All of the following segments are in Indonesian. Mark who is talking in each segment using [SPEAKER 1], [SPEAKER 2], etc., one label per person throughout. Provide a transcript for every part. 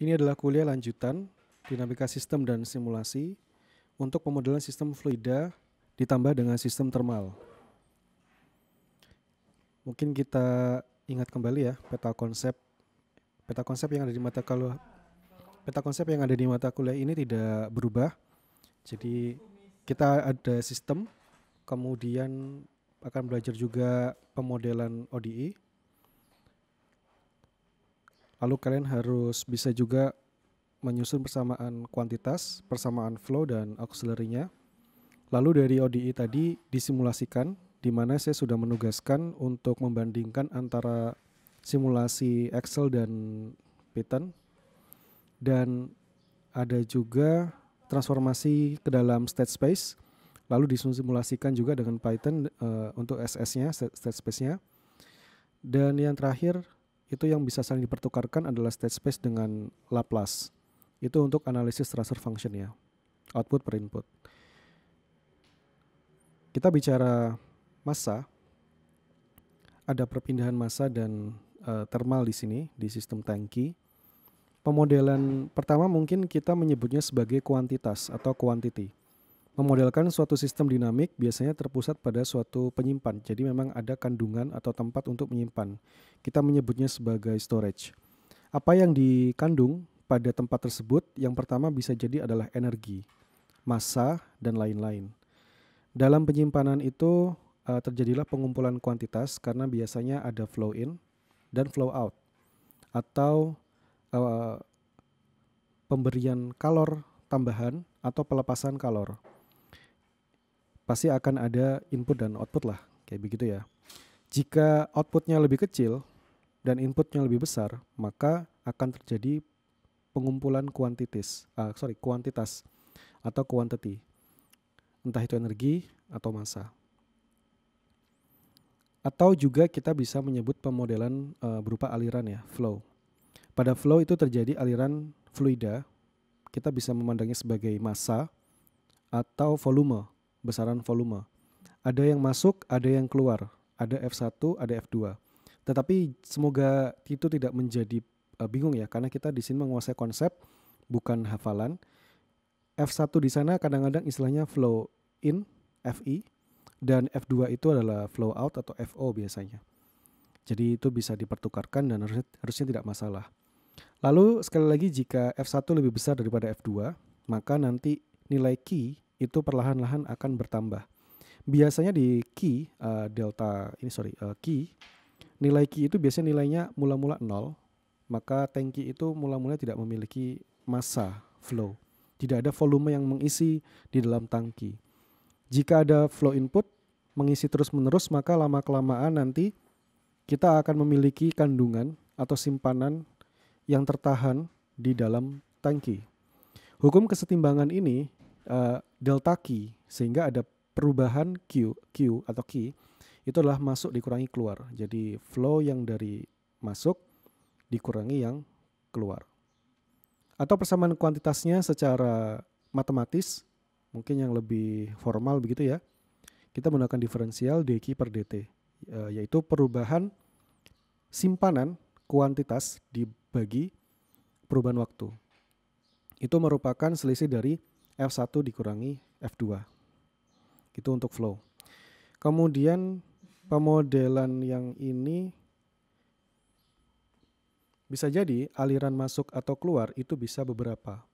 [SPEAKER 1] Ini adalah kuliah lanjutan dinamika sistem dan simulasi untuk pemodelan sistem fluida ditambah dengan sistem termal. Mungkin kita ingat kembali ya peta konsep peta konsep yang ada di mata kalau peta konsep yang ada di mata kuliah ini tidak berubah. Jadi kita ada sistem, kemudian akan belajar juga pemodelan ODI Lalu kalian harus bisa juga menyusun persamaan kuantitas, persamaan flow dan auxiliary-nya. Lalu dari ODI e tadi disimulasikan di mana saya sudah menugaskan untuk membandingkan antara simulasi Excel dan Python dan ada juga transformasi ke dalam state space lalu disimulasikan juga dengan Python uh, untuk SS-nya state space-nya dan yang terakhir itu yang bisa saling dipertukarkan adalah state space dengan Laplace. Itu untuk analisis transfer function ya. Output per input. Kita bicara massa. Ada perpindahan massa dan uh, eh, thermal di sini di sistem tangki. Pemodelan pertama mungkin kita menyebutnya sebagai kuantitas atau quantity. Memodelkan suatu sistem dinamik biasanya terpusat pada suatu penyimpan. Jadi memang ada kandungan atau tempat untuk menyimpan. Kita menyebutnya sebagai storage. Apa yang dikandung pada tempat tersebut yang pertama bisa jadi adalah energi, massa, dan lain-lain. Dalam penyimpanan itu eh, terjadilah pengumpulan kuantitas karena biasanya ada flow in dan flow out atau uh, pemberian kalor tambahan atau pelepasan kalor pasti akan ada input dan output lah, kayak begitu ya. Jika outputnya lebih kecil dan inputnya lebih besar, maka akan terjadi pengumpulan kuantitas, uh, ah, sorry kuantitas atau quantity, entah itu energi atau massa. Atau juga kita bisa menyebut pemodelan uh, berupa aliran ya, flow. Pada flow itu terjadi aliran fluida, kita bisa memandangnya sebagai massa atau volume besaran volume. Ada yang masuk, ada yang keluar, ada F1, ada F2. Tetapi semoga itu tidak menjadi eh, bingung ya, karena kita di sini menguasai konsep bukan hafalan. F1 di sana kadang-kadang istilahnya flow in, FI, dan F2 itu adalah flow out atau FO biasanya. Jadi itu bisa dipertukarkan dan harusnya, harusnya tidak masalah. Lalu sekali lagi jika F1 lebih besar daripada F2, maka nanti nilai Q itu perlahan-lahan akan bertambah. Biasanya di Ki uh, eh, delta ini sorry uh, eh, Ki nilai Ki itu biasanya nilainya mula-mula nol, maka tangki itu mula-mula tidak memiliki massa flow. Tidak ada volume yang mengisi di dalam tangki. Jika ada flow input mengisi terus-menerus maka lama-kelamaan nanti kita akan memiliki kandungan atau simpanan yang tertahan di dalam tangki. Hukum kesetimbangan ini Eh, delta Q sehingga ada perubahan Q Q atau Q itu adalah masuk dikurangi keluar. Jadi flow yang dari masuk dikurangi yang keluar. Atau persamaan kuantitasnya secara matematis mungkin yang lebih formal begitu ya. Kita menggunakan diferensial dq per dt eh, yaitu perubahan simpanan kuantitas dibagi perubahan waktu. Itu merupakan selisih dari F1 dikurangi F2. Itu untuk flow. Kemudian pemodelan yang ini bisa jadi aliran masuk atau keluar itu bisa beberapa.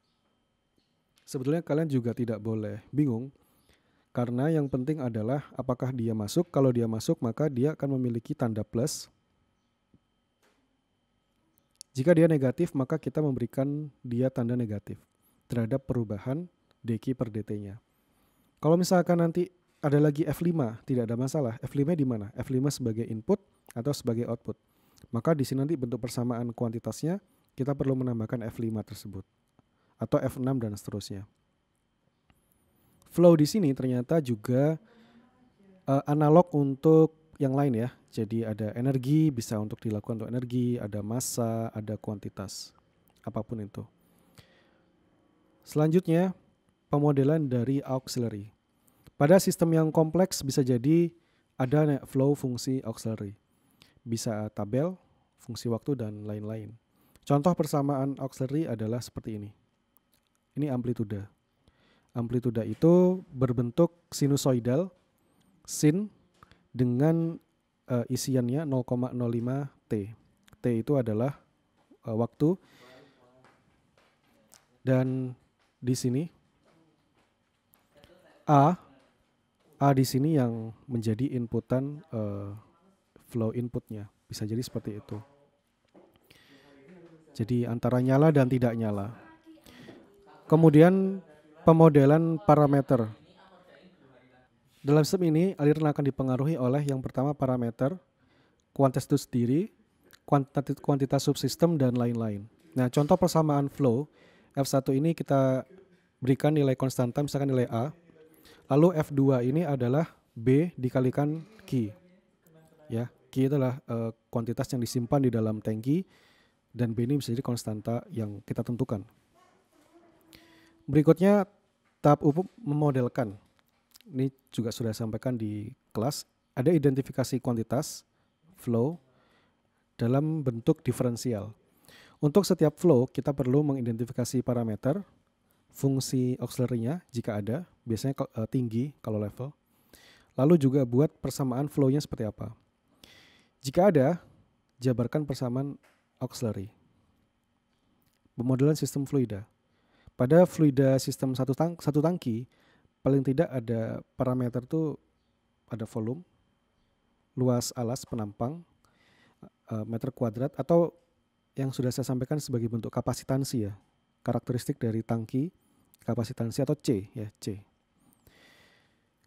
[SPEAKER 1] Sebetulnya kalian juga tidak boleh bingung karena yang penting adalah apakah dia masuk. Kalau dia masuk maka dia akan memiliki tanda plus. Jika dia negatif maka kita memberikan dia tanda negatif terhadap perubahan deki per dt-nya. Kalau misalkan nanti ada lagi F5, tidak ada masalah. F5 di mana? F5 sebagai input atau sebagai output. Maka di sini nanti bentuk persamaan kuantitasnya kita perlu menambahkan F5 tersebut atau F6 dan seterusnya. Flow di sini ternyata juga uh, analog untuk yang lain ya. Jadi ada energi bisa untuk dilakukan untuk energi, ada massa, ada kuantitas, apapun itu. Selanjutnya pemodelan dari auxiliary. Pada sistem yang kompleks bisa jadi ada flow fungsi auxiliary. Bisa tabel, fungsi waktu, dan lain-lain. Contoh persamaan auxiliary adalah seperti ini. Ini amplituda. Amplituda itu berbentuk sinusoidal sin dengan uh, isiannya 0,05 T. T itu adalah uh, waktu. Dan di sini A A di sini yang menjadi inputan uh, flow inputnya bisa jadi seperti itu. Jadi antara nyala dan tidak nyala. Kemudian pemodelan parameter. Dalam sistem ini aliran akan dipengaruhi oleh yang pertama parameter, kuantitas itu sendiri, kuantitas, kuantitas subsistem dan lain-lain. Nah, contoh persamaan flow F1 ini kita berikan nilai konstanta misalkan nilai A Lalu F2 ini adalah B dikalikan Q. Ya, Q adalah uh, eh, kuantitas yang disimpan di dalam tangki dan B ini bisa jadi konstanta yang kita tentukan. Berikutnya tahap UPU memodelkan. Ini juga sudah sampaikan di kelas. Ada identifikasi kuantitas, flow, dalam bentuk diferensial. Untuk setiap flow, kita perlu mengidentifikasi parameter, fungsi auxiliary-nya jika ada, biasanya uh, tinggi kalau level. Lalu juga buat persamaan flow-nya seperti apa. Jika ada, jabarkan persamaan auxiliary. Pemodelan sistem fluida. Pada fluida sistem satu, tang satu tangki, paling tidak ada parameter tuh ada volume, luas alas penampang, eh, meter kuadrat, atau yang sudah saya sampaikan sebagai bentuk kapasitansi ya, karakteristik dari tangki, kapasitansi atau C ya C.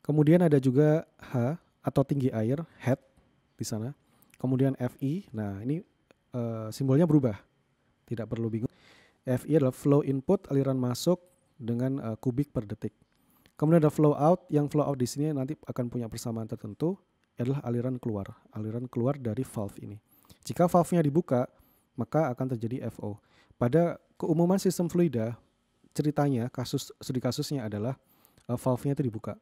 [SPEAKER 1] Kemudian ada juga H atau tinggi air, head di sana. Kemudian FI. Nah, ini uh, simbolnya berubah. Tidak perlu bingung. FI adalah flow input, aliran masuk dengan uh, kubik per detik. Kemudian ada flow out, yang flow out di sini nanti akan punya persamaan tertentu adalah aliran keluar, aliran keluar dari valve ini. Jika valve-nya dibuka, maka akan terjadi FO. Pada keumuman sistem fluida, ceritanya kasus studi kasusnya adalah uh, valve-nya itu dibuka.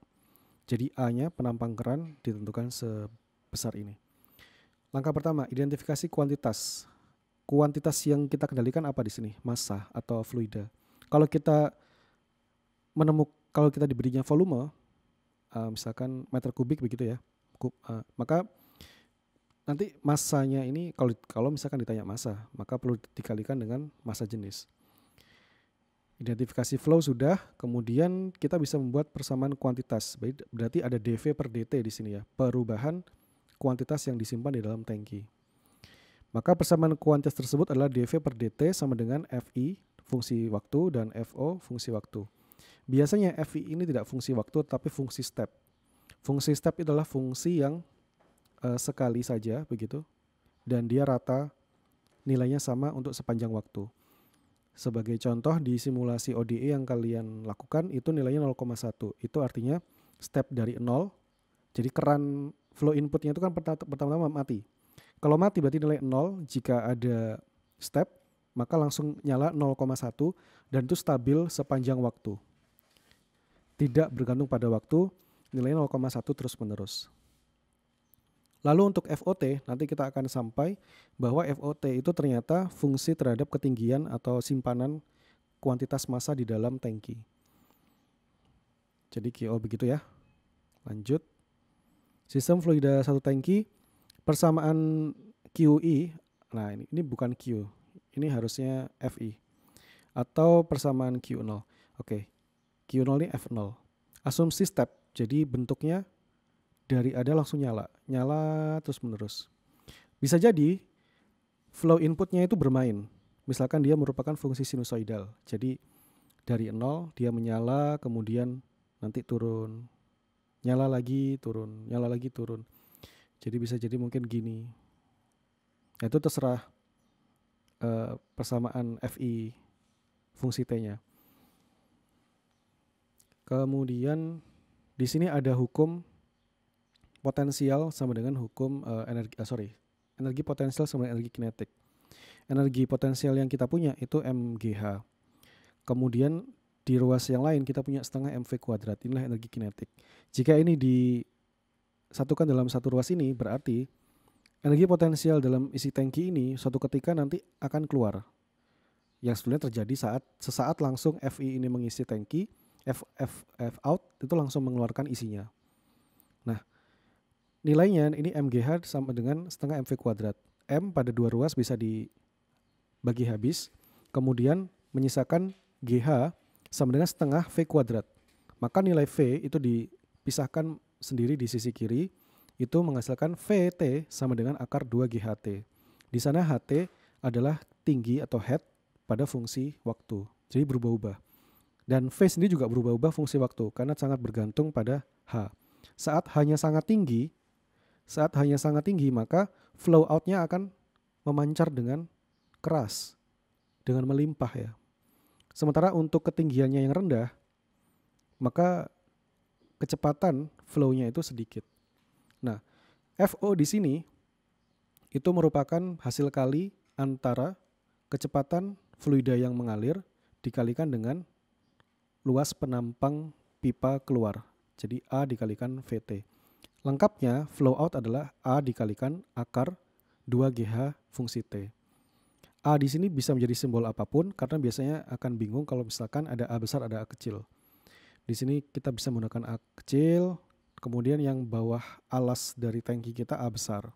[SPEAKER 1] Jadi A-nya penampang keran ditentukan sebesar ini. Langkah pertama, identifikasi kuantitas. Kuantitas yang kita kendalikan apa di sini? Massa atau fluida. Kalau kita menemukan kalau kita diberinya volume, eh, misalkan meter kubik begitu ya, eh, maka nanti massanya ini kalau kalau misalkan ditanya massa, maka perlu dikalikan dengan massa jenis Identifikasi flow sudah, kemudian kita bisa membuat persamaan kuantitas. Berarti ada dv per dt di sini ya, perubahan kuantitas yang disimpan di dalam tangki. Maka persamaan kuantitas tersebut adalah dv per dt sama dengan fi fungsi waktu dan fo fungsi waktu. Biasanya fi ini tidak fungsi waktu tapi fungsi step. Fungsi step adalah fungsi yang e, sekali saja begitu dan dia rata nilainya sama untuk sepanjang waktu. Sebagai contoh di simulasi ODE yang kalian lakukan itu nilainya 0,1. Itu artinya step dari 0. Jadi keran flow inputnya itu kan pertama-tama mati. Kalau mati berarti nilai 0 jika ada step maka langsung nyala 0,1 dan itu stabil sepanjang waktu. Tidak bergantung pada waktu, nilainya 0,1 terus menerus. Lalu untuk FOT nanti kita akan sampai bahwa FOT itu ternyata fungsi terhadap ketinggian atau simpanan kuantitas massa di dalam tangki. Jadi QO oh, begitu ya. Lanjut. Sistem fluida satu tangki persamaan QI. Nah, ini ini bukan Q. Ini harusnya FI atau persamaan Q0. Oke. Q0 ini F0. Asumsi step. Jadi bentuknya dari ada langsung nyala, nyala terus menerus. Bisa jadi flow inputnya itu bermain. Misalkan dia merupakan fungsi sinusoidal. Jadi dari nol dia menyala, kemudian nanti turun, nyala lagi turun, nyala lagi turun. Jadi bisa jadi mungkin gini. Nah, itu terserah uh, persamaan fi fungsi t-nya. Kemudian di sini ada hukum potensial sama dengan hukum uh, energi uh, sorry energi potensial sama dengan energi kinetik energi potensial yang kita punya itu mgh kemudian di ruas yang lain kita punya setengah mv kuadrat inilah energi kinetik jika ini disatukan dalam satu ruas ini berarti energi potensial dalam isi tangki ini suatu ketika nanti akan keluar yang sebenarnya terjadi saat sesaat langsung FI ini mengisi tangki F, F, F out itu langsung mengeluarkan isinya nah nilainya ini MGH sama dengan setengah MV kuadrat. M pada dua ruas bisa dibagi habis, kemudian menyisakan GH sama dengan setengah V kuadrat. Maka nilai V itu dipisahkan sendiri di sisi kiri, itu menghasilkan VT sama dengan akar 2 GHT. Di sana HT adalah tinggi atau head pada fungsi waktu, jadi berubah-ubah. Dan V sendiri juga berubah-ubah fungsi waktu karena sangat bergantung pada H. Saat hanya sangat tinggi, saat hanya sangat tinggi, maka flow outnya akan memancar dengan keras, dengan melimpah ya. Sementara untuk ketinggiannya yang rendah, maka kecepatan flow-nya itu sedikit. Nah, FO di sini itu merupakan hasil kali antara kecepatan fluida yang mengalir dikalikan dengan luas penampang pipa keluar. Jadi A dikalikan VT. Lengkapnya, flow out adalah A dikalikan akar 2GH fungsi T. A di sini bisa menjadi simbol apapun karena biasanya akan bingung kalau misalkan ada A besar ada A kecil. Di sini kita bisa menggunakan A kecil, kemudian yang bawah alas dari tangki kita A besar.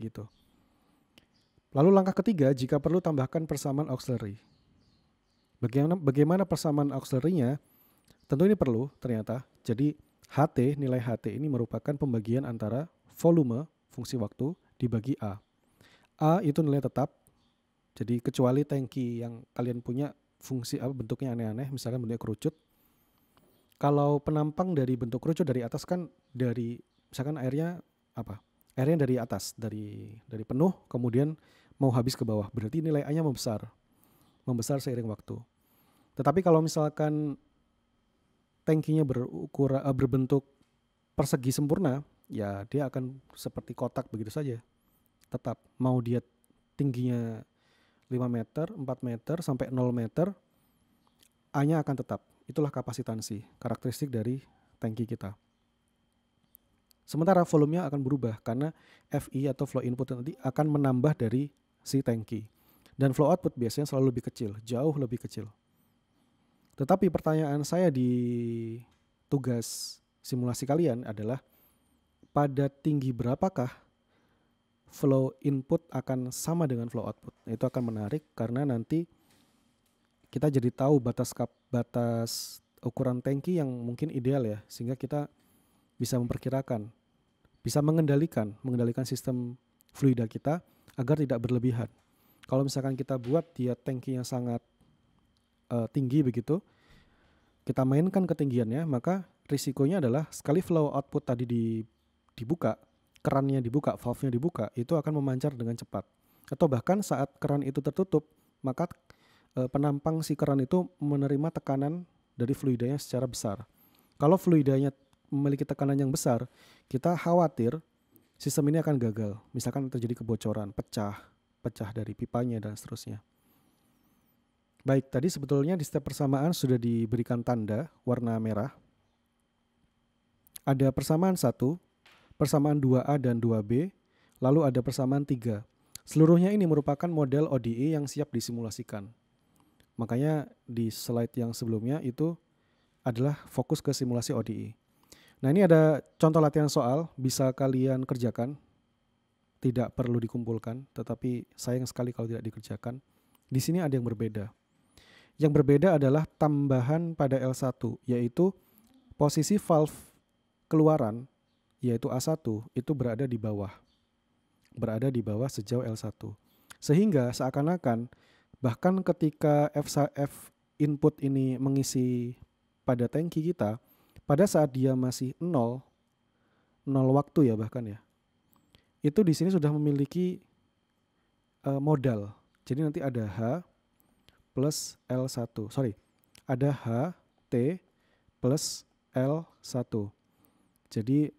[SPEAKER 1] Gitu. Lalu langkah ketiga, jika perlu tambahkan persamaan auxiliary. Bagaimana, persamaan auxiliary-nya? Tentu ini perlu ternyata. Jadi HT, nilai HT ini merupakan pembagian antara volume, fungsi waktu, dibagi A. A itu nilai tetap, jadi kecuali tangki yang kalian punya fungsi apa bentuknya aneh-aneh, misalkan bentuknya kerucut. Kalau penampang dari bentuk kerucut dari atas kan dari misalkan airnya apa? Airnya dari atas, dari dari penuh, kemudian mau habis ke bawah. Berarti nilai A-nya membesar. Membesar seiring waktu. Tetapi kalau misalkan tankinya berukuran uh, eh, berbentuk persegi sempurna, ya dia akan seperti kotak begitu saja. Tetap mau dia tingginya 5 meter, 4 meter sampai 0 meter A-nya akan tetap. Itulah kapasitansi, karakteristik dari tangki kita. Sementara volumenya akan berubah karena FI atau flow input nanti akan menambah dari si tangki. Dan flow output biasanya selalu lebih kecil, jauh lebih kecil. Tetapi pertanyaan saya di tugas simulasi kalian adalah pada tinggi berapakah flow input akan sama dengan flow output. Itu akan menarik karena nanti kita jadi tahu batas kap, batas ukuran tangki yang mungkin ideal ya sehingga kita bisa memperkirakan bisa mengendalikan mengendalikan sistem fluida kita agar tidak berlebihan. Kalau misalkan kita buat dia tangki yang sangat uh, tinggi begitu kita mainkan ketinggiannya maka risikonya adalah sekali flow output tadi di, dibuka kerannya dibuka valve-nya dibuka itu akan memancar dengan cepat atau bahkan saat keran itu tertutup maka e, penampang si keran itu menerima tekanan dari fluidanya secara besar kalau fluidanya memiliki tekanan yang besar kita khawatir sistem ini akan gagal misalkan terjadi kebocoran pecah pecah dari pipanya dan seterusnya Baik, tadi sebetulnya di step persamaan sudah diberikan tanda warna merah. Ada persamaan 1, persamaan 2A dan 2B, lalu ada persamaan 3. Seluruhnya ini merupakan model ODE yang siap disimulasikan. Makanya di slide yang sebelumnya itu adalah fokus ke simulasi ODE. Nah ini ada contoh latihan soal, bisa kalian kerjakan. Tidak perlu dikumpulkan, tetapi sayang sekali kalau tidak dikerjakan. Di sini ada yang berbeda. Yang berbeda adalah tambahan pada L1 yaitu posisi valve keluaran yaitu A1 itu berada di bawah. Berada di bawah sejauh L1. Sehingga seakan-akan bahkan ketika F input ini mengisi pada tangki kita, pada saat dia masih 0 0 waktu ya bahkan ya, itu di sini sudah memiliki uh, modal. Jadi nanti ada H plus L1. Sorry, ada HT plus L1. Jadi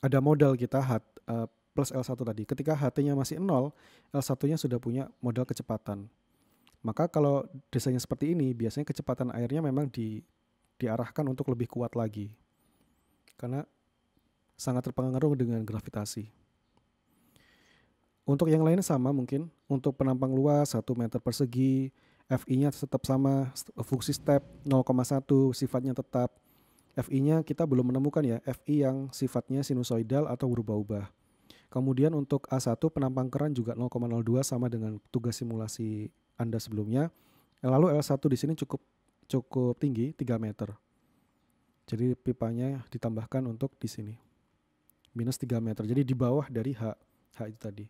[SPEAKER 1] ada modal kita H, eh, plus L1 tadi. Ketika HT-nya masih 0, L1-nya sudah punya modal kecepatan. Maka kalau desainnya seperti ini, biasanya kecepatan airnya memang di, diarahkan untuk lebih kuat lagi. Karena sangat terpengaruh dengan gravitasi. Untuk yang lainnya sama mungkin, untuk penampang luas 1 meter persegi, FI-nya tetap sama, fungsi step 0,1 sifatnya tetap. FI-nya kita belum menemukan ya, FI yang sifatnya sinusoidal atau berubah-ubah. Kemudian untuk A1 penampang keran juga 0,02 sama dengan tugas simulasi Anda sebelumnya. Lalu L1 di sini cukup cukup tinggi 3 meter. Jadi pipanya ditambahkan untuk di sini. Minus 3 meter. Jadi di bawah dari H, H itu tadi.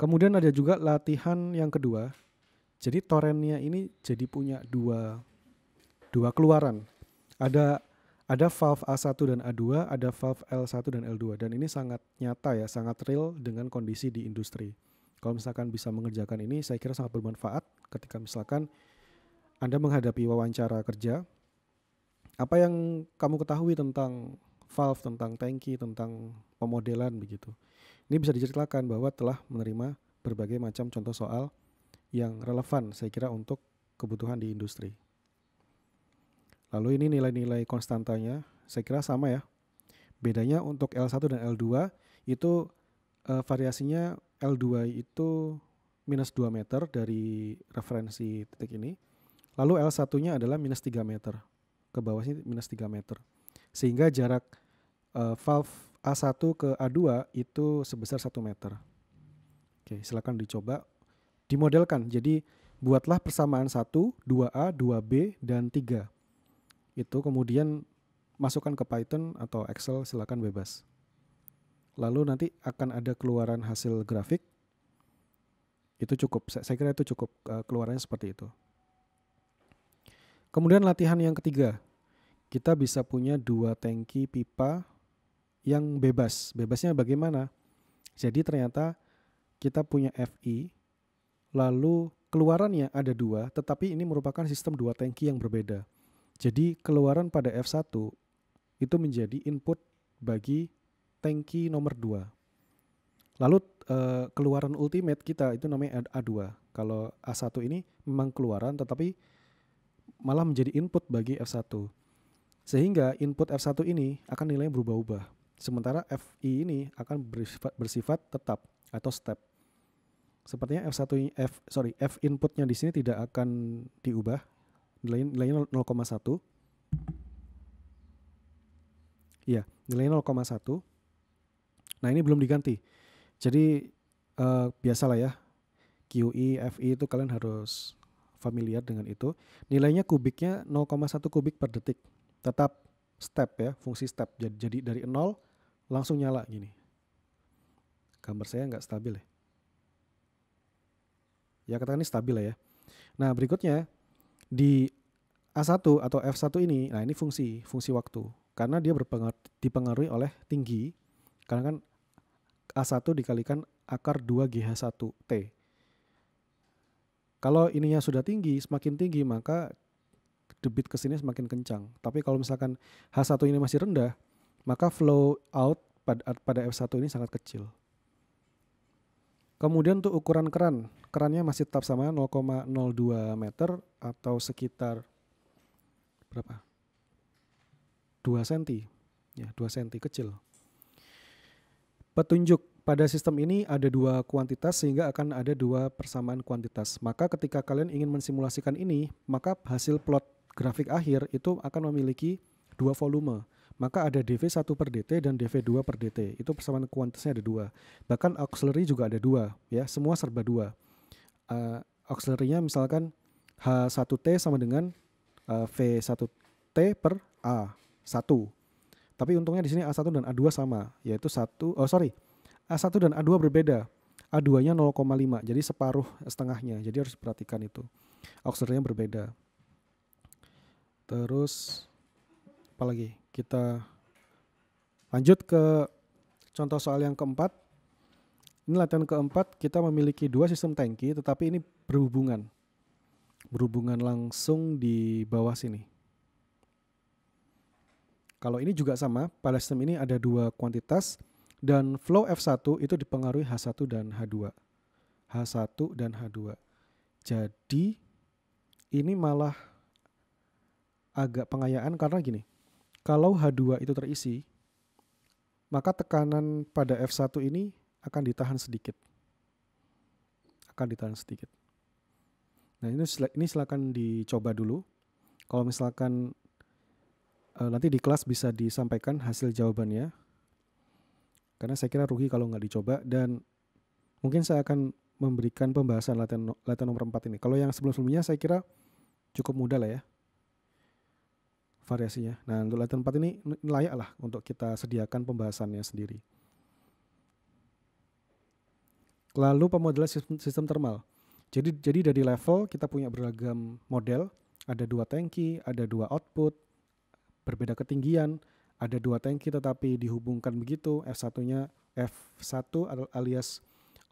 [SPEAKER 1] Kemudian ada juga latihan yang kedua. Jadi torennya ini jadi punya dua dua keluaran. Ada ada valve A1 dan A2, ada valve L1 dan L2 dan ini sangat nyata ya, sangat real dengan kondisi di industri. Kalau misalkan bisa mengerjakan ini saya kira sangat bermanfaat ketika misalkan Anda menghadapi wawancara kerja. Apa yang kamu ketahui tentang valve, tentang tanki, tentang pemodelan begitu. Ini bisa diceritakan bahwa telah menerima berbagai macam contoh soal yang relevan saya kira untuk kebutuhan di industri. Lalu ini nilai-nilai konstantanya saya kira sama ya. Bedanya untuk L1 dan L2 itu eh, variasinya L2 itu minus 2 meter dari referensi titik ini. Lalu L1-nya adalah minus 3 meter. Ke bawahnya minus 3 meter. Sehingga jarak uh, valve A1 ke A2 itu sebesar 1 meter. Oke, silakan dicoba dimodelkan. Jadi buatlah persamaan 1, 2A, 2B, dan 3. Itu kemudian masukkan ke Python atau Excel silakan bebas. Lalu nanti akan ada keluaran hasil grafik. Itu cukup, saya kira itu cukup e, keluarannya seperti itu. Kemudian latihan yang ketiga, kita bisa punya dua tangki pipa yang bebas. Bebasnya bagaimana? Jadi ternyata kita punya FI, lalu keluarannya ada dua, tetapi ini merupakan sistem dua tangki yang berbeda. Jadi keluaran pada F1 itu menjadi input bagi tangki nomor dua Lalu eh, keluaran ultimate kita itu namanya A2. Kalau A1 ini memang keluaran tetapi malah menjadi input bagi F1. Sehingga input F1 ini akan nilainya berubah-ubah. Sementara FI ini akan bersifat, bersifat tetap atau step. Sepertinya F1 F sorry F inputnya di sini tidak akan diubah nilainya, nilainya 0,1. Iya, nilainya 0,1. Nah, ini belum diganti. Jadi uh, biasalah ya. QI, FI itu kalian harus familiar dengan itu. Nilainya kubiknya 0,1 kubik per detik. Tetap step ya, fungsi step. Jadi, jadi dari 0 langsung nyala gini. Gambar saya nggak stabil ya. Ya katakan ini stabil ya. Nah berikutnya di A1 atau F1 ini, nah ini fungsi, fungsi waktu. Karena dia dipengaruhi oleh tinggi, karena kan A1 dikalikan akar 2 GH1T. Kalau ininya sudah tinggi, semakin tinggi maka debit ke sini semakin kencang. Tapi kalau misalkan H1 ini masih rendah, maka flow out pada, pada F1 ini sangat kecil. Kemudian untuk ukuran keran, kerannya masih tetap sama 0,02 meter atau sekitar berapa? 2 cm. Ya, 2 cm kecil. Petunjuk pada sistem ini ada dua kuantitas sehingga akan ada dua persamaan kuantitas. Maka ketika kalian ingin mensimulasikan ini, maka hasil plot grafik akhir itu akan memiliki dua volume maka ada DV 1 per DT dan DV 2 per DT. Itu persamaan kuantitasnya ada dua. Bahkan auxiliary juga ada dua, ya semua serba dua. Uh, auxiliary-nya misalkan H1T sama dengan uh, eh, V1T per A1. Tapi untungnya di sini A1 dan A2 sama, yaitu satu oh sorry, A1 dan A2 berbeda. A2-nya 0,5, jadi separuh setengahnya. Jadi harus perhatikan itu. Auxiliary-nya berbeda. Terus apalagi kita lanjut ke contoh soal yang keempat. Ini latihan keempat kita memiliki dua sistem tangki tetapi ini berhubungan. Berhubungan langsung di bawah sini. Kalau ini juga sama, pada sistem ini ada dua kuantitas dan flow F1 itu dipengaruhi H1 dan H2. H1 dan H2. Jadi ini malah agak pengayaan karena gini. Kalau H2 itu terisi, maka tekanan pada F1 ini akan ditahan sedikit. Akan ditahan sedikit. Nah ini, ini silakan dicoba dulu. Kalau misalkan eh, nanti di kelas bisa disampaikan hasil jawabannya. Karena saya kira rugi kalau nggak dicoba dan mungkin saya akan memberikan pembahasan latihan, latihan nomor 4 ini. Kalau yang sebelum-sebelumnya saya kira cukup mudah lah ya variasinya. Nah, untuk latihan 4 ini layak lah untuk kita sediakan pembahasannya sendiri. Lalu pemodelan sistem, sistem termal. Jadi jadi dari level kita punya beragam model, ada dua tangki, ada dua output, berbeda ketinggian, ada dua tangki tetapi dihubungkan begitu, f 1 F1 alias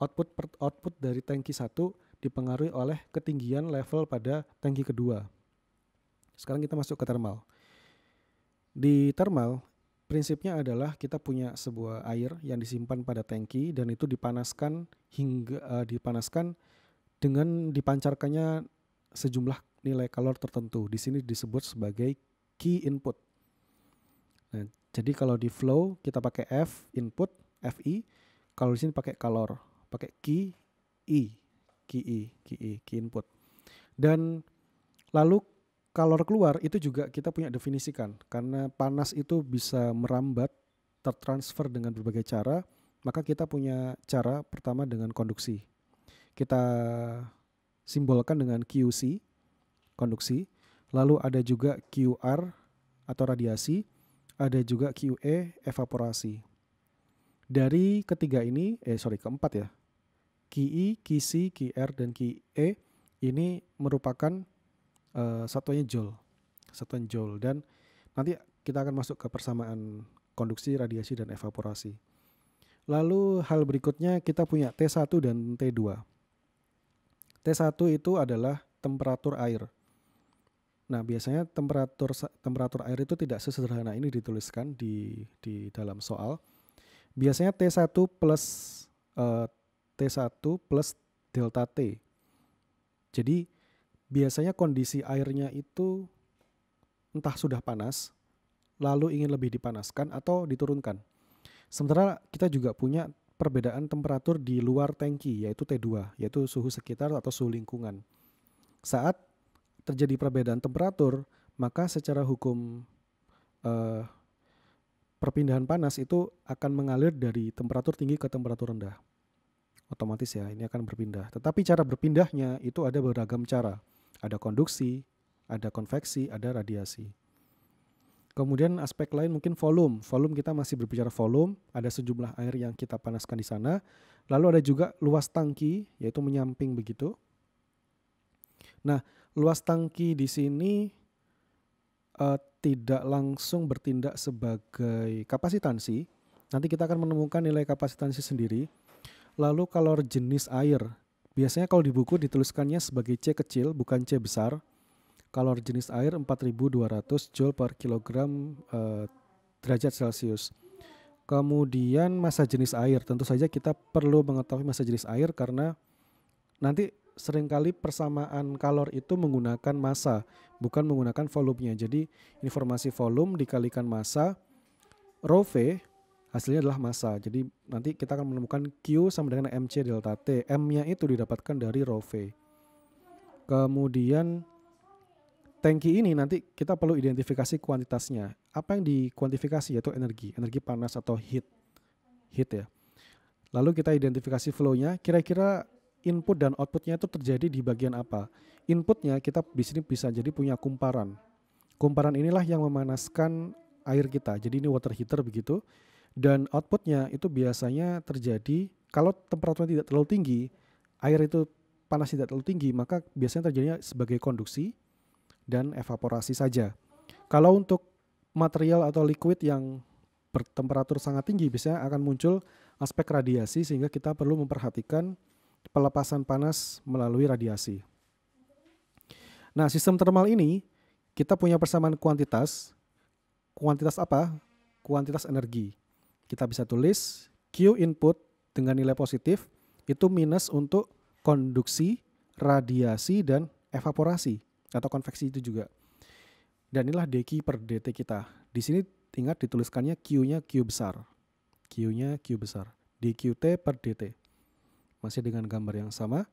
[SPEAKER 1] output per, output dari tangki satu dipengaruhi oleh ketinggian level pada tangki kedua. Sekarang kita masuk ke thermal. Di thermal, prinsipnya adalah kita punya sebuah air yang disimpan pada tangki dan itu dipanaskan hingga uh, dipanaskan dengan dipancarkannya sejumlah nilai kalor tertentu. Di sini disebut sebagai key input. Nah, jadi kalau di flow kita pakai F input FI, kalau di sini pakai kalor, pakai key I, key I, key I, key input. Dan lalu kalor keluar itu juga kita punya definisikan karena panas itu bisa merambat tertransfer dengan berbagai cara maka kita punya cara pertama dengan konduksi kita simbolkan dengan QC konduksi lalu ada juga QR atau radiasi ada juga QE evaporasi dari ketiga ini eh sorry keempat ya QI, QC, QR dan QE ini merupakan satunya eh, satuannya joule, satuan joule dan nanti kita akan masuk ke persamaan konduksi, radiasi dan evaporasi. Lalu hal berikutnya kita punya T1 dan T2. T1 itu adalah temperatur air. Nah, biasanya temperatur temperatur air itu tidak sesederhana ini dituliskan di di dalam soal. Biasanya T1 plus uh, eh, T1 plus delta T. Jadi biasanya kondisi airnya itu entah sudah panas, lalu ingin lebih dipanaskan atau diturunkan. Sementara kita juga punya perbedaan temperatur di luar tangki, yaitu T2, yaitu suhu sekitar atau suhu lingkungan. Saat terjadi perbedaan temperatur, maka secara hukum eh, perpindahan panas itu akan mengalir dari temperatur tinggi ke temperatur rendah. Otomatis ya, ini akan berpindah. Tetapi cara berpindahnya itu ada beragam cara. Ada konduksi, ada konveksi, ada radiasi. Kemudian aspek lain mungkin volume. Volume kita masih berbicara volume, ada sejumlah air yang kita panaskan di sana. Lalu ada juga luas tangki, yaitu menyamping begitu. Nah, luas tangki di sini uh, tidak langsung bertindak sebagai kapasitansi. Nanti kita akan menemukan nilai kapasitansi sendiri. Lalu kalau jenis air, Biasanya kalau di buku dituliskannya sebagai C kecil, bukan C besar. Kalor jenis air 4200 Joule per kilogram eh, derajat Celcius. Kemudian massa jenis air, tentu saja kita perlu mengetahui massa jenis air karena nanti seringkali persamaan kalor itu menggunakan massa, bukan menggunakan volumenya. Jadi informasi volume dikalikan massa, rho V hasilnya adalah massa. Jadi nanti kita akan menemukan Q sama dengan MC delta T. M-nya itu didapatkan dari rho V. Kemudian tangki ini nanti kita perlu identifikasi kuantitasnya. Apa yang dikuantifikasi yaitu energi, energi panas atau heat. Heat ya. Lalu kita identifikasi flow-nya, kira-kira input dan outputnya itu terjadi di bagian apa. Inputnya kita di sini bisa jadi punya kumparan. Kumparan inilah yang memanaskan air kita. Jadi ini water heater begitu dan outputnya itu biasanya terjadi kalau temperaturnya tidak terlalu tinggi, air itu panas tidak terlalu tinggi, maka biasanya terjadinya sebagai konduksi dan evaporasi saja. Kalau untuk material atau liquid yang bertemperatur sangat tinggi, biasanya akan muncul aspek radiasi sehingga kita perlu memperhatikan pelepasan panas melalui radiasi. Nah, sistem thermal ini kita punya persamaan kuantitas. Kuantitas apa? Kuantitas energi kita bisa tulis Q input dengan nilai positif itu minus untuk konduksi, radiasi, dan evaporasi atau konveksi itu juga. Dan inilah dq per dt kita. Di sini ingat dituliskannya Q-nya Q besar. Q-nya Q besar. dqt per dt. Masih dengan gambar yang sama.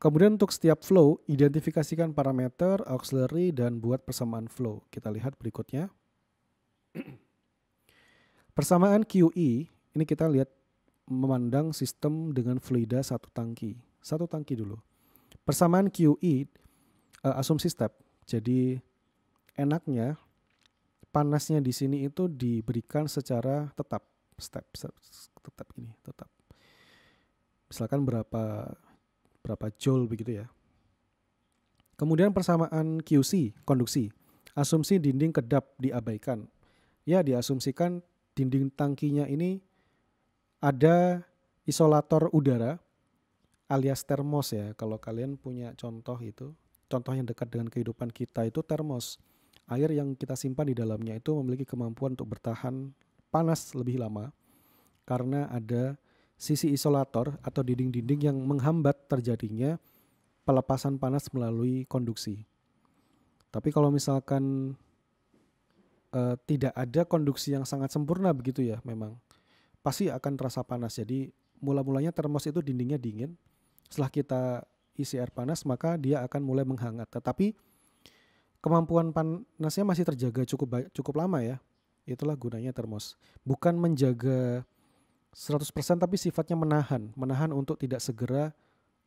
[SPEAKER 1] Kemudian untuk setiap flow, identifikasikan parameter, auxiliary, dan buat persamaan flow. Kita lihat berikutnya. Persamaan QE ini kita lihat memandang sistem dengan fluida satu tangki. Satu tangki dulu. Persamaan QE uh, eh, asumsi step. Jadi enaknya panasnya di sini itu diberikan secara tetap step, step tetap ini tetap misalkan berapa berapa joule begitu ya kemudian persamaan QC konduksi asumsi dinding kedap diabaikan ya diasumsikan dinding tangkinya ini ada isolator udara alias termos ya. Kalau kalian punya contoh itu, contoh yang dekat dengan kehidupan kita itu termos. Air yang kita simpan di dalamnya itu memiliki kemampuan untuk bertahan panas lebih lama karena ada sisi isolator atau dinding-dinding yang menghambat terjadinya pelepasan panas melalui konduksi. Tapi kalau misalkan uh, tidak ada konduksi yang sangat sempurna begitu ya memang pasti akan terasa panas jadi mula-mulanya termos itu dindingnya dingin setelah kita isi air panas maka dia akan mulai menghangat tetapi kemampuan panasnya masih terjaga cukup cukup lama ya itulah gunanya termos bukan menjaga 100% tapi sifatnya menahan menahan untuk tidak segera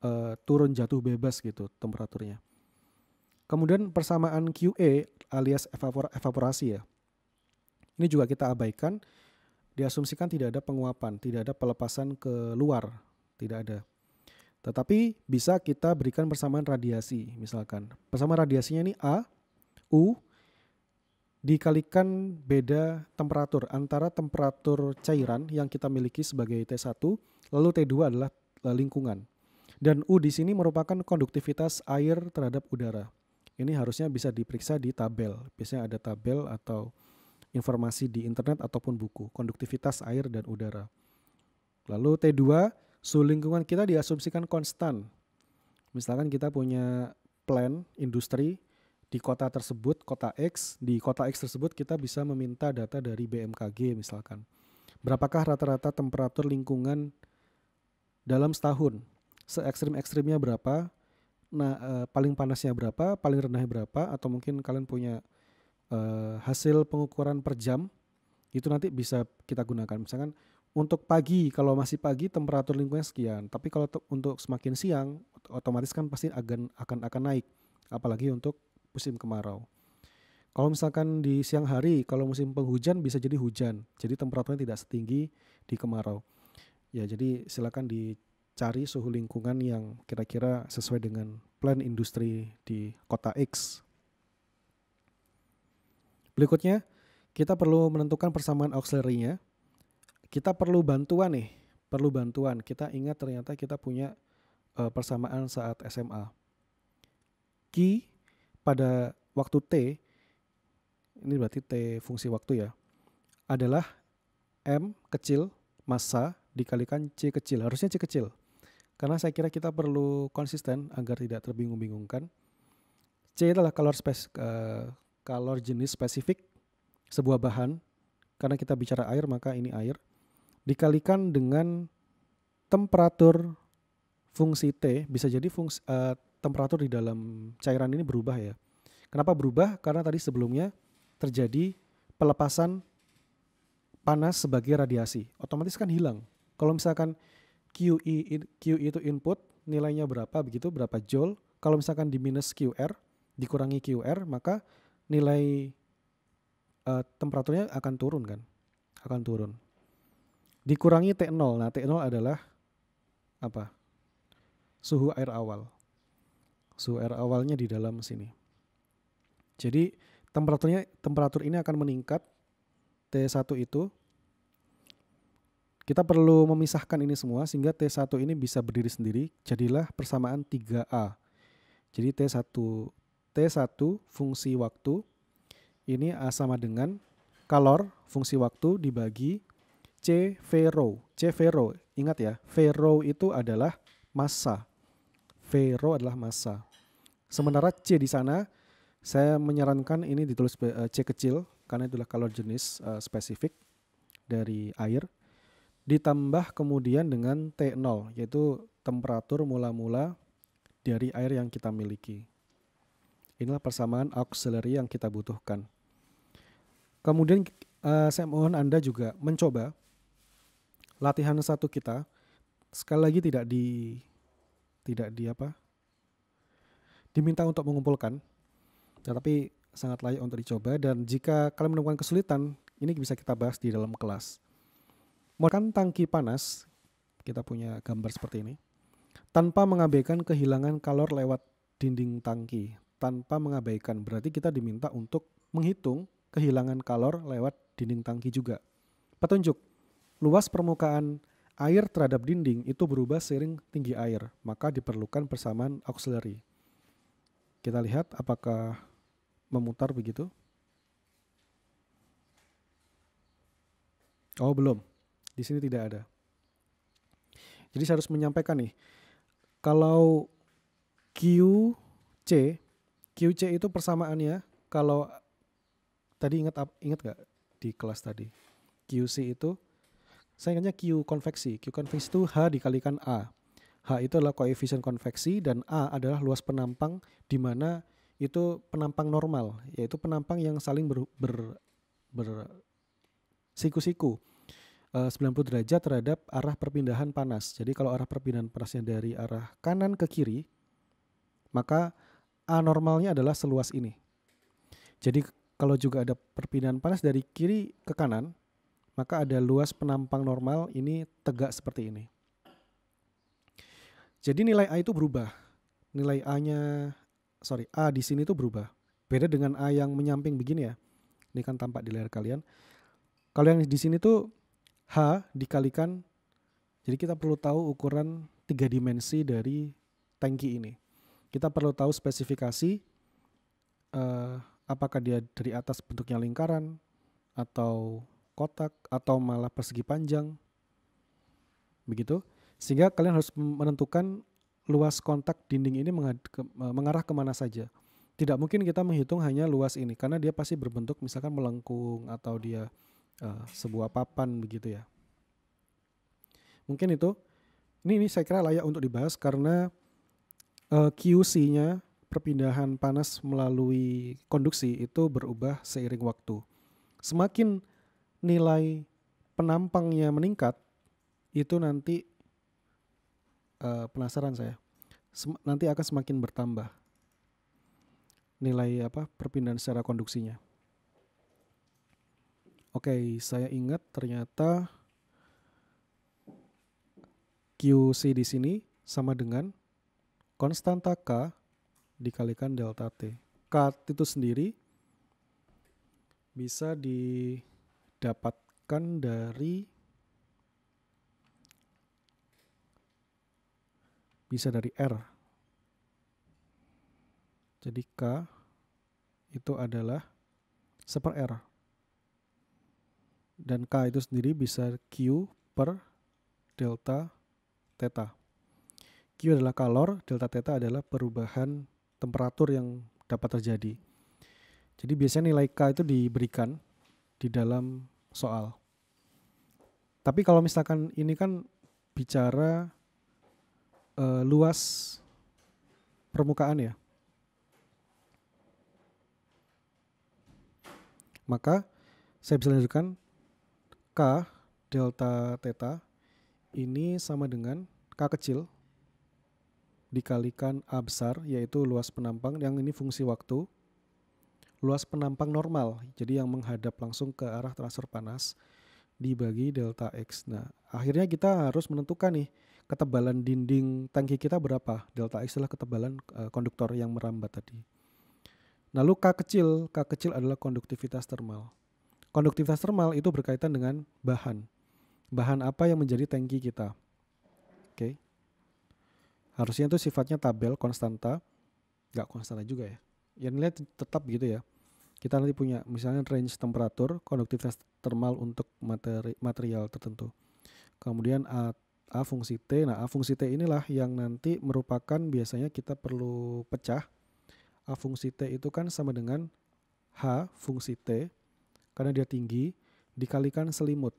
[SPEAKER 1] uh, turun jatuh bebas gitu temperaturnya Kemudian persamaan QA alias evapor evaporasi ya. Ini juga kita abaikan. Diasumsikan tidak ada penguapan, tidak ada pelepasan ke luar, tidak ada. Tetapi bisa kita berikan persamaan radiasi, misalkan. Persamaan radiasinya ini A, U, dikalikan beda temperatur antara temperatur cairan yang kita miliki sebagai T1 lalu T2 adalah eh, lingkungan. Dan U di sini merupakan konduktivitas air terhadap udara. Ini harusnya bisa diperiksa di tabel. Biasanya ada tabel atau informasi di internet ataupun buku, konduktivitas air dan udara. Lalu T2, suhu lingkungan kita diasumsikan konstan. Misalkan kita punya plan industri di kota tersebut, kota X, di kota X tersebut kita bisa meminta data dari BMKG misalkan. Berapakah rata-rata temperatur lingkungan dalam setahun? Se-ekstrim-ekstrimnya berapa? Nah, e, paling panasnya berapa? Paling rendahnya berapa? Atau mungkin kalian punya uh, hasil pengukuran per jam itu nanti bisa kita gunakan. Misalkan untuk pagi kalau masih pagi temperatur lingkungan sekian, tapi kalau untuk semakin siang otomatis kan pasti akan akan akan naik, apalagi untuk musim kemarau. Kalau misalkan di siang hari kalau musim penghujan bisa jadi hujan, jadi temperaturnya tidak setinggi di kemarau. Ya jadi silakan dicari suhu lingkungan yang kira-kira sesuai dengan plan industri di kota X Berikutnya, kita perlu menentukan persamaan auxiliary-nya. Kita perlu bantuan nih, perlu bantuan. Kita ingat ternyata kita punya uh, persamaan saat SMA. Q pada waktu T, ini berarti T fungsi waktu ya, adalah M kecil masa dikalikan C kecil. Harusnya C kecil. Karena saya kira kita perlu konsisten agar tidak terbingung-bingungkan. C adalah color space uh, kalor jenis spesifik sebuah bahan, karena kita bicara air maka ini air, dikalikan dengan temperatur fungsi T, bisa jadi fungsi, uh, temperatur di dalam cairan ini berubah ya. Kenapa berubah? Karena tadi sebelumnya terjadi pelepasan panas sebagai radiasi. Otomatis kan hilang. Kalau misalkan QE, QE itu input, nilainya berapa begitu, berapa joule. Kalau misalkan di minus QR, dikurangi QR, maka nilai uh, temperaturnya akan turun kan? Akan turun. Dikurangi T0. Nah, T0 adalah apa? Suhu air awal. Suhu air awalnya di dalam sini. Jadi temperaturnya temperatur ini akan meningkat T1 itu kita perlu memisahkan ini semua sehingga T1 ini bisa berdiri sendiri. Jadilah persamaan 3A. Jadi T1 1 fungsi waktu ini A sama dengan kalor fungsi waktu dibagi C V rho. C V rho, ingat ya, V rho itu adalah massa. V rho adalah massa. Sementara C di sana saya menyarankan ini ditulis eh, C kecil karena itulah kalor jenis eh, spesifik dari air ditambah kemudian dengan T0 yaitu temperatur mula-mula dari air yang kita miliki. Inilah persamaan auxiliary yang kita butuhkan. Kemudian uh, saya mohon Anda juga mencoba latihan satu kita sekali lagi tidak di tidak di apa diminta untuk mengumpulkan tetapi sangat layak untuk dicoba dan jika kalian menemukan kesulitan ini bisa kita bahas di dalam kelas makan tangki panas kita punya gambar seperti ini tanpa mengabaikan kehilangan kalor lewat dinding tangki tanpa mengabaikan. Berarti kita diminta untuk menghitung kehilangan kalor lewat dinding tangki juga. Petunjuk, luas permukaan air terhadap dinding itu berubah seiring tinggi air, maka diperlukan persamaan auxiliary. Kita lihat apakah memutar begitu. Oh, belum. Di sini tidak ada. Jadi saya harus menyampaikan nih, kalau QC QC itu persamaannya kalau tadi ingat ingat nggak di kelas tadi QC itu saya ingatnya Q konveksi. Q konveksi itu H dikalikan A. H itu adalah koefisien konveksi dan A adalah luas penampang di mana itu penampang normal, yaitu penampang yang saling ber, ber, ber siku-siku. 90 eh, derajat terhadap arah perpindahan panas. Jadi kalau arah perpindahan panasnya dari arah kanan ke kiri, maka A normalnya adalah seluas ini. Jadi kalau juga ada perpindahan panas dari kiri ke kanan, maka ada luas penampang normal ini tegak seperti ini. Jadi nilai A itu berubah. Nilai A-nya, sorry, A di sini itu berubah. Beda dengan A yang menyamping begini ya. Ini kan tampak di layar kalian. Kalau yang di sini tuh H dikalikan, jadi kita perlu tahu ukuran tiga dimensi dari tangki ini. Kita perlu tahu spesifikasi uh, apakah dia dari atas bentuknya lingkaran atau kotak atau malah persegi panjang. Begitu. Sehingga kalian harus menentukan luas kontak dinding ini ke, eh, mengarah kemana saja. Tidak mungkin kita menghitung hanya luas ini karena dia pasti berbentuk misalkan melengkung atau dia uh, sebuah papan begitu ya. Mungkin itu ini ini saya kira layak untuk dibahas karena uh, eh, QC-nya perpindahan panas melalui konduksi itu berubah seiring waktu. Semakin nilai penampangnya meningkat, itu nanti uh, penasaran saya. Sem nanti akan semakin bertambah nilai apa perpindahan secara konduksinya. Oke, okay, saya ingat ternyata QC di sini sama dengan konstanta K dikalikan delta T. K itu sendiri bisa didapatkan dari bisa dari R. Jadi K itu adalah seper R. Dan K itu sendiri bisa Q per delta theta. Q adalah kalor, delta theta adalah perubahan temperatur yang dapat terjadi. Jadi biasanya nilai K itu diberikan di dalam soal. Tapi kalau misalkan ini kan bicara uh, luas permukaan ya. Maka saya bisa lanjutkan K delta theta ini sama dengan K kecil dikalikan A besar yaitu luas penampang yang ini fungsi waktu luas penampang normal jadi yang menghadap langsung ke arah transfer panas dibagi delta X nah akhirnya kita harus menentukan nih ketebalan dinding tangki kita berapa delta X adalah ketebalan uh, konduktor yang merambat tadi lalu nah, K kecil K kecil adalah konduktivitas termal konduktivitas termal itu berkaitan dengan bahan bahan apa yang menjadi tangki kita oke okay harusnya itu sifatnya tabel konstanta nggak konstanta juga ya Yang nilai tetap gitu ya kita nanti punya misalnya range temperatur konduktivitas termal untuk materi, material tertentu kemudian A, A fungsi T nah A fungsi T inilah yang nanti merupakan biasanya kita perlu pecah A fungsi T itu kan sama dengan H fungsi T karena dia tinggi dikalikan selimut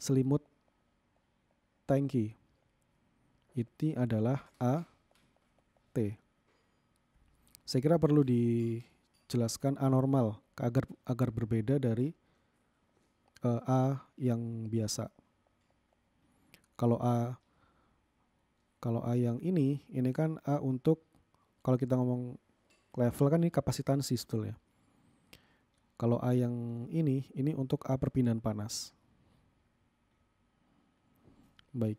[SPEAKER 1] selimut tangki Iti adalah A T. Saya kira perlu dijelaskan anormal agar agar berbeda dari uh, A yang biasa. Kalau A kalau A yang ini ini kan A untuk kalau kita ngomong level kan ini kapasitansi ya? Kalau A yang ini ini untuk A perpindahan panas. Baik.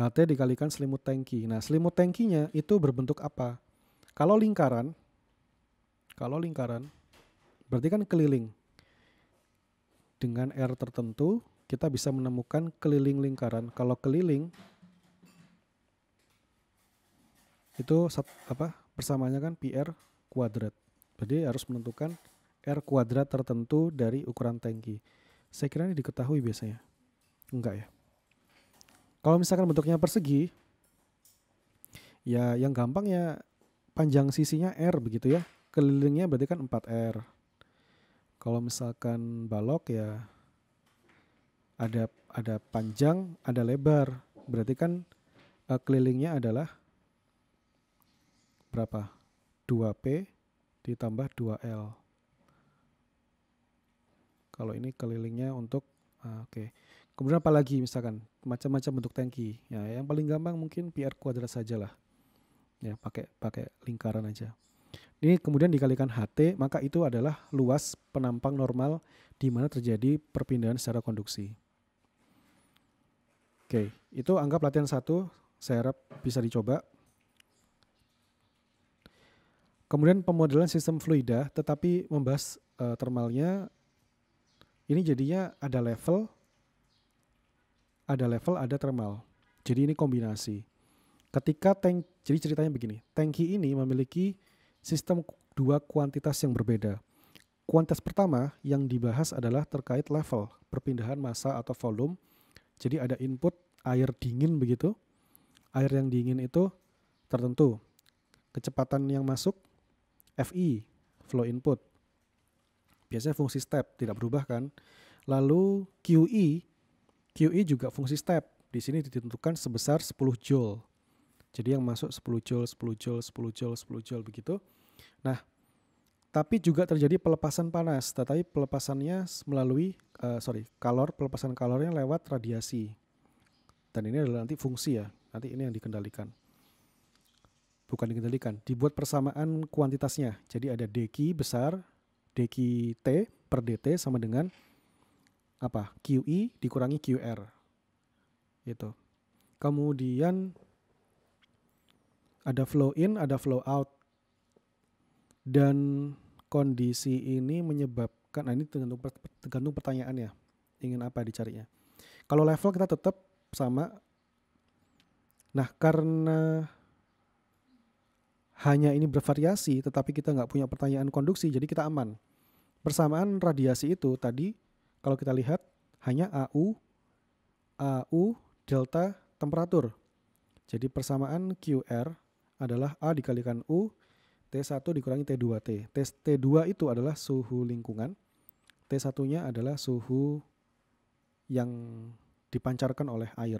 [SPEAKER 1] HT dikalikan selimut tangki. Nah, selimut tangkinya itu berbentuk apa? Kalau lingkaran, kalau lingkaran, berarti kan keliling. Dengan R tertentu, kita bisa menemukan keliling lingkaran. Kalau keliling, itu apa persamaannya kan PR kuadrat. Jadi harus menentukan R kuadrat tertentu dari ukuran tangki. Saya kira ini diketahui biasanya. Enggak ya? Kalau misalkan bentuknya persegi, ya yang gampang ya panjang sisinya R begitu ya. Kelilingnya berarti kan 4R. Kalau misalkan balok ya ada ada panjang, ada lebar. Berarti kan uh, kelilingnya adalah berapa? 2P ditambah 2L. Kalau ini kelilingnya untuk uh, oke. Okay. Kemudian apa lagi misalkan macam-macam bentuk tangki. Ya, yang paling gampang mungkin PR kuadrat saja lah, Ya, pakai pakai lingkaran aja. Ini kemudian dikalikan HT, maka itu adalah luas penampang normal di mana terjadi perpindahan secara konduksi. Oke, itu anggap latihan satu. Saya harap bisa dicoba. Kemudian pemodelan sistem fluida, tetapi membahas uh, termalnya, ini jadinya ada level, ada level, ada thermal. Jadi ini kombinasi. Ketika tank, jadi ceritanya begini, tanki ini memiliki sistem dua kuantitas yang berbeda. Kuantitas pertama yang dibahas adalah terkait level, perpindahan massa atau volume. Jadi ada input air dingin begitu. Air yang dingin itu tertentu. Kecepatan yang masuk FI, flow input. Biasanya fungsi step tidak berubah kan. Lalu QE QE juga fungsi step. Di sini ditentukan sebesar 10 joule. Jadi yang masuk 10 joule, 10 joule, 10 joule, 10 joule begitu. Nah, tapi juga terjadi pelepasan panas, tetapi pelepasannya melalui uh, sorry kalor pelepasan kalornya lewat radiasi. Dan ini adalah nanti fungsi ya, nanti ini yang dikendalikan. Bukan dikendalikan, dibuat persamaan kuantitasnya. Jadi ada dq besar, dq t per dt sama dengan apa QE dikurangi QR gitu kemudian ada flow in ada flow out dan kondisi ini menyebabkan nah ini tergantung tergantung ya, ingin apa dicarinya kalau level kita tetap sama nah karena hanya ini bervariasi tetapi kita nggak punya pertanyaan konduksi jadi kita aman persamaan radiasi itu tadi kalau kita lihat hanya AU, AU delta temperatur. Jadi persamaan QR adalah A dikalikan U, T1 dikurangi T2T. T2 itu adalah suhu lingkungan, T1-nya adalah suhu yang dipancarkan oleh air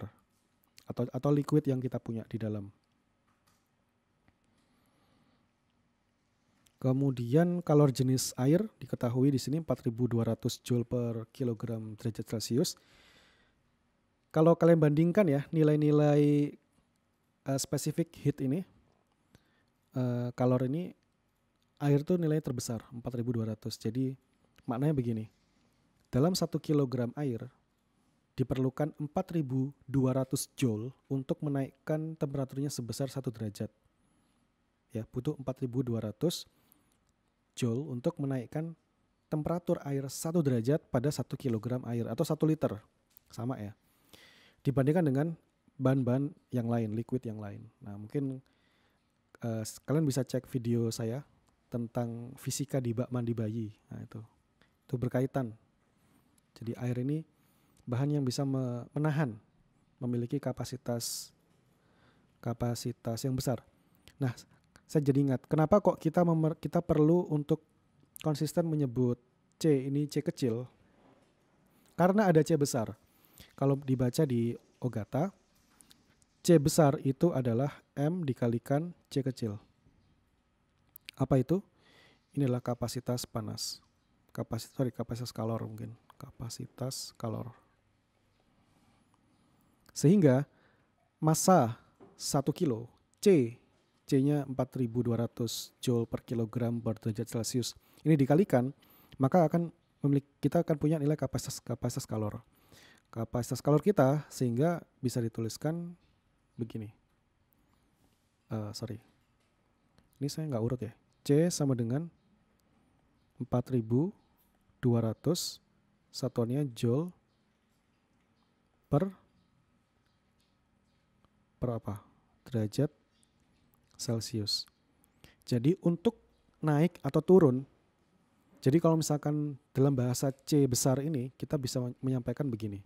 [SPEAKER 1] atau atau liquid yang kita punya di dalam Kemudian kalor jenis air diketahui di sini 4200 joule per kilogram derajat Celcius. Kalau kalian bandingkan ya nilai-nilai uh, spesifik heat ini uh, kalor ini air tuh nilai terbesar 4200. Jadi maknanya begini. Dalam 1 kilogram air diperlukan 4200 joule untuk menaikkan temperaturnya sebesar 1 derajat. Ya, butuh 4200 Joule untuk menaikkan temperatur air 1 derajat pada 1 kg air atau 1 liter. Sama ya. Dibandingkan dengan bahan-bahan yang lain, liquid yang lain. Nah, mungkin uh, kalian bisa cek video saya tentang fisika di bak mandi bayi. Nah, itu. Itu berkaitan. Jadi air ini bahan yang bisa me menahan, memiliki kapasitas kapasitas yang besar. Nah, saya jadi ingat kenapa kok kita memer, kita perlu untuk konsisten menyebut C ini C kecil karena ada C besar. Kalau dibaca di Ogata, C besar itu adalah M dikalikan C kecil. Apa itu? Inilah kapasitas panas. Kapasitas, sorry, kapasitas kalor mungkin. Kapasitas kalor. Sehingga massa 1 kilo C C-nya 4200 joule per kilogram per derajat Celcius. Ini dikalikan, maka akan memiliki kita akan punya nilai kapasitas kapasitas kalor. Kapasitas kalor kita sehingga bisa dituliskan begini. Uh, sorry, ini saya nggak urut ya. C sama dengan 4200 satuannya joule per per apa? derajat Celcius. Jadi untuk naik atau turun, jadi kalau misalkan dalam bahasa C besar ini kita bisa menyampaikan begini.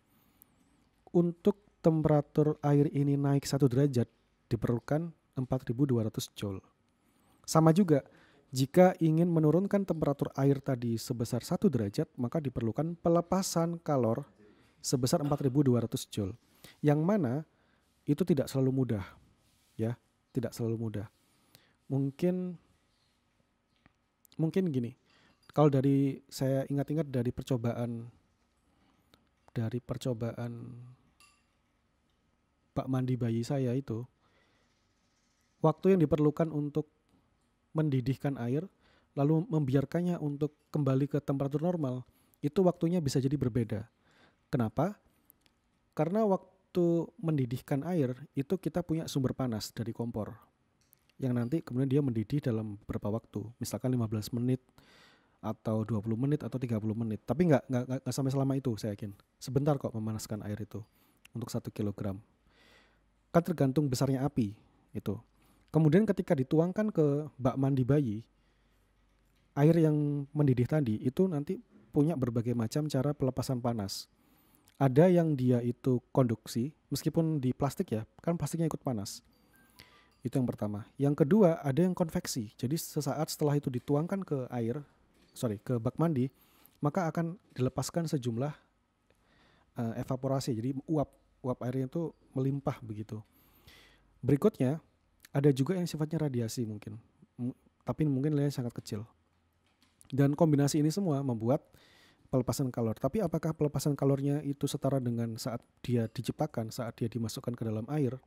[SPEAKER 1] Untuk temperatur air ini naik 1 derajat diperlukan 4200 joule. Sama juga jika ingin menurunkan temperatur air tadi sebesar 1 derajat, maka diperlukan pelepasan kalor sebesar 4200 joule. Yang mana itu tidak selalu mudah. Ya tidak selalu mudah. Mungkin mungkin gini. Kalau dari saya ingat-ingat dari percobaan dari percobaan Pak Mandi bayi saya itu waktu yang diperlukan untuk mendidihkan air lalu membiarkannya untuk kembali ke temperatur normal itu waktunya bisa jadi berbeda. Kenapa? Karena waktu waktu mendidihkan air itu kita punya sumber panas dari kompor yang nanti kemudian dia mendidih dalam beberapa waktu misalkan 15 menit atau 20 menit atau 30 menit tapi nggak nggak sampai selama itu saya yakin sebentar kok memanaskan air itu untuk satu kilogram kan tergantung besarnya api itu kemudian ketika dituangkan ke bak mandi bayi air yang mendidih tadi itu nanti punya berbagai macam cara pelepasan panas ada yang dia itu konduksi, meskipun di plastik ya, kan plastiknya ikut panas. Itu yang pertama. Yang kedua, ada yang konveksi. Jadi sesaat setelah itu dituangkan ke air, sorry, ke bak mandi, maka akan dilepaskan sejumlah uh, evaporasi. Jadi uap uap airnya itu melimpah begitu. Berikutnya, ada juga yang sifatnya radiasi mungkin. tapi mungkin nilainya sangat kecil. Dan kombinasi ini semua membuat pelepasan kalor. Tapi apakah pelepasan kalornya itu setara dengan saat dia diciptakan, saat dia dimasukkan ke dalam air?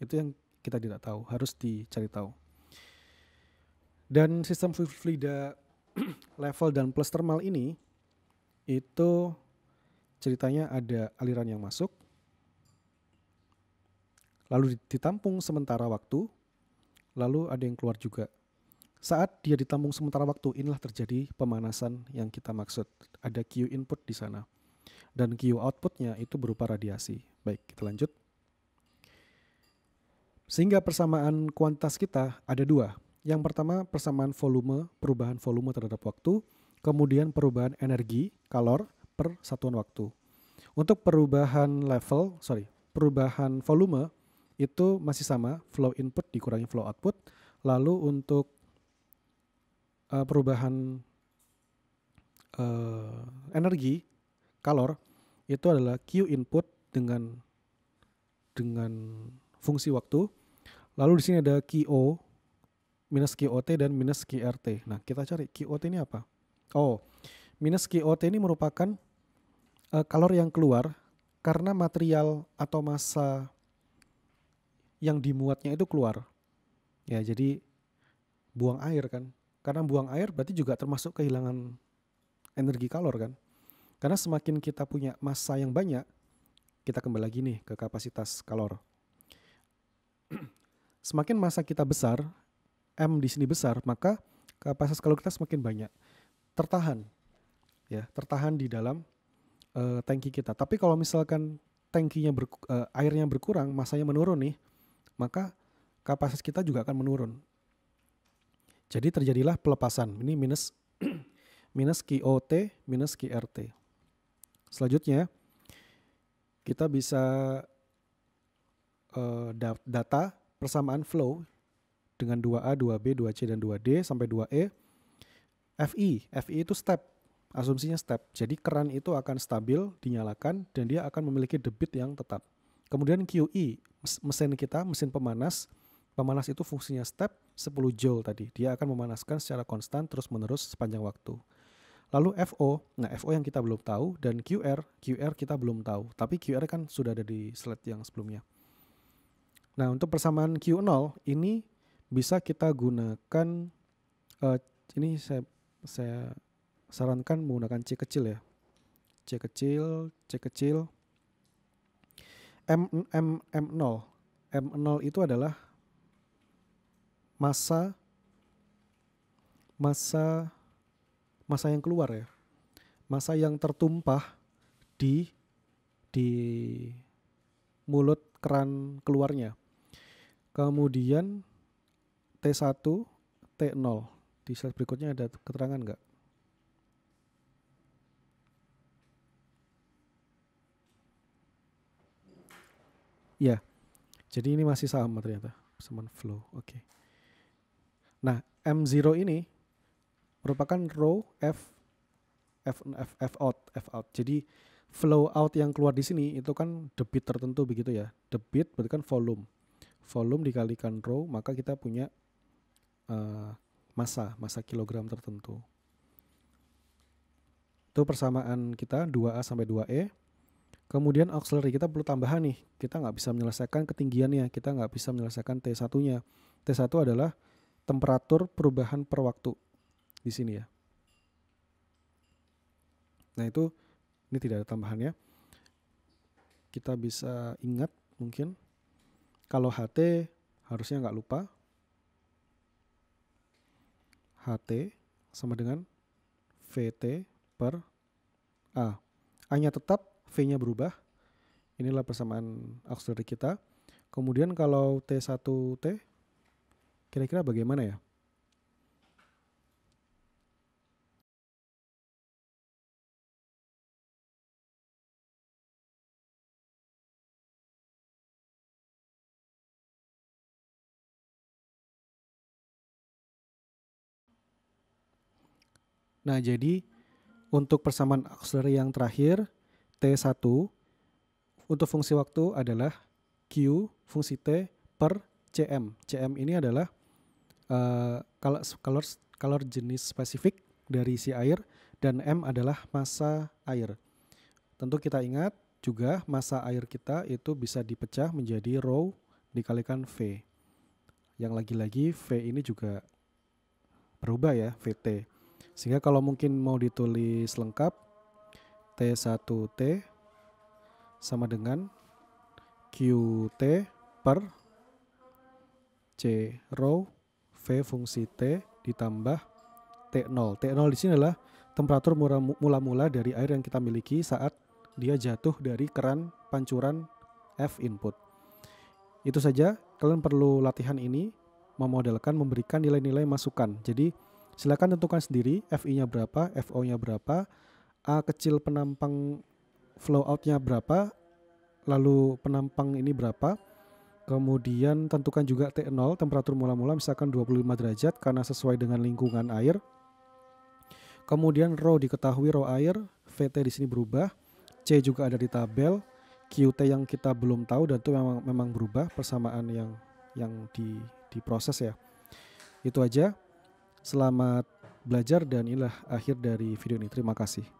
[SPEAKER 1] Itu yang kita tidak tahu, harus dicari tahu. Dan sistem fluida level dan plus thermal ini itu ceritanya ada aliran yang masuk, lalu ditampung sementara waktu, lalu ada yang keluar juga. Saat dia ditampung sementara waktu, inilah terjadi pemanasan yang kita maksud. Ada Q input di sana. Dan Q outputnya itu berupa radiasi. Baik, kita lanjut. Sehingga persamaan kuantitas kita ada dua. Yang pertama persamaan volume, perubahan volume terhadap waktu. Kemudian perubahan energi, kalor, per satuan waktu. Untuk perubahan level, sorry, perubahan volume itu masih sama, flow input dikurangi flow output. Lalu untuk uh, perubahan uh, energi kalor itu adalah Q input dengan dengan fungsi waktu. Lalu di sini ada QO minus QOT dan minus QRT. Nah, kita cari QOT ini apa? Oh, minus QOT ini merupakan uh, kalor yang keluar karena material atau massa yang dimuatnya itu keluar. Ya, jadi buang air kan. Karena buang air berarti juga termasuk kehilangan energi kalor kan. Karena semakin kita punya massa yang banyak, kita kembali lagi nih ke kapasitas kalor. semakin massa kita besar, M di sini besar, maka kapasitas kalor kita semakin banyak. Tertahan. Ya, tertahan di dalam uh, tangki kita. Tapi kalau misalkan tangkinya berku, uh, airnya berkurang, massanya menurun nih, maka kapasitas kita juga akan menurun. Jadi terjadilah pelepasan. Ini minus minus QOT minus QRT. Selanjutnya kita bisa uh, data persamaan flow dengan 2A, 2B, 2C, dan 2D sampai 2E. FI, FI itu step, asumsinya step. Jadi keran itu akan stabil, dinyalakan, dan dia akan memiliki debit yang tetap. Kemudian QE, mesin kita, mesin pemanas, Pemanas itu fungsinya step 10 joule tadi. Dia akan memanaskan secara konstan terus-menerus sepanjang waktu. Lalu FO, nah FO yang kita belum tahu dan QR, QR kita belum tahu. Tapi QR kan sudah ada di slide yang sebelumnya. Nah, untuk persamaan Q0 ini bisa kita gunakan uh, ini saya saya sarankan menggunakan C kecil ya. C kecil, C kecil M M M0. M0 itu adalah masa masa masa yang keluar ya masa yang tertumpah di di mulut keran keluarnya kemudian T1 T0 di slide berikutnya ada keterangan enggak ya jadi ini masih sama ternyata semen flow oke okay. Nah, M0 ini merupakan row F F F, F out F out. Jadi flow out yang keluar di sini itu kan debit tertentu begitu ya. Debit berarti kan volume. Volume dikalikan row maka kita punya uh, massa, massa kilogram tertentu. Itu persamaan kita 2A sampai 2E. Kemudian auxiliary kita perlu tambahan nih. Kita nggak bisa menyelesaikan ketinggiannya, kita nggak bisa menyelesaikan T1-nya. T1 adalah temperatur perubahan per waktu di sini ya. Nah itu ini tidak ada tambahannya. Kita bisa ingat mungkin kalau HT harusnya nggak lupa HT sama dengan VT per A. a tetap, V-nya berubah. Inilah persamaan auxiliary kita. Kemudian kalau T1T Kira-kira bagaimana ya? Nah, jadi untuk persamaan auxiliary yang terakhir, T1, untuk fungsi waktu adalah Q fungsi T per CM. CM ini adalah kalau eh, color color jenis spesifik dari si air dan m adalah massa air. Tentu kita ingat juga massa air kita itu bisa dipecah menjadi rho dikalikan v. Yang lagi-lagi v ini juga berubah ya vt. Sehingga kalau mungkin mau ditulis lengkap T1T sama dengan QT per C rho V fungsi T ditambah T0. T0 di sini adalah temperatur mula-mula dari air yang kita miliki saat dia jatuh dari keran pancuran F input. Itu saja, kalian perlu latihan ini memodelkan memberikan nilai-nilai masukan. Jadi, silakan tentukan sendiri FI-nya berapa, FO-nya berapa, A kecil penampang flow out-nya berapa, lalu penampang ini berapa, Kemudian tentukan juga T0, temperatur mula-mula misalkan 25 derajat karena sesuai dengan lingkungan air. Kemudian rho diketahui rho air, VT di sini berubah, C juga ada di tabel, QT yang kita belum tahu dan itu memang memang berubah persamaan yang yang di diproses ya. Itu aja. Selamat belajar dan inilah akhir dari video ini. Terima kasih.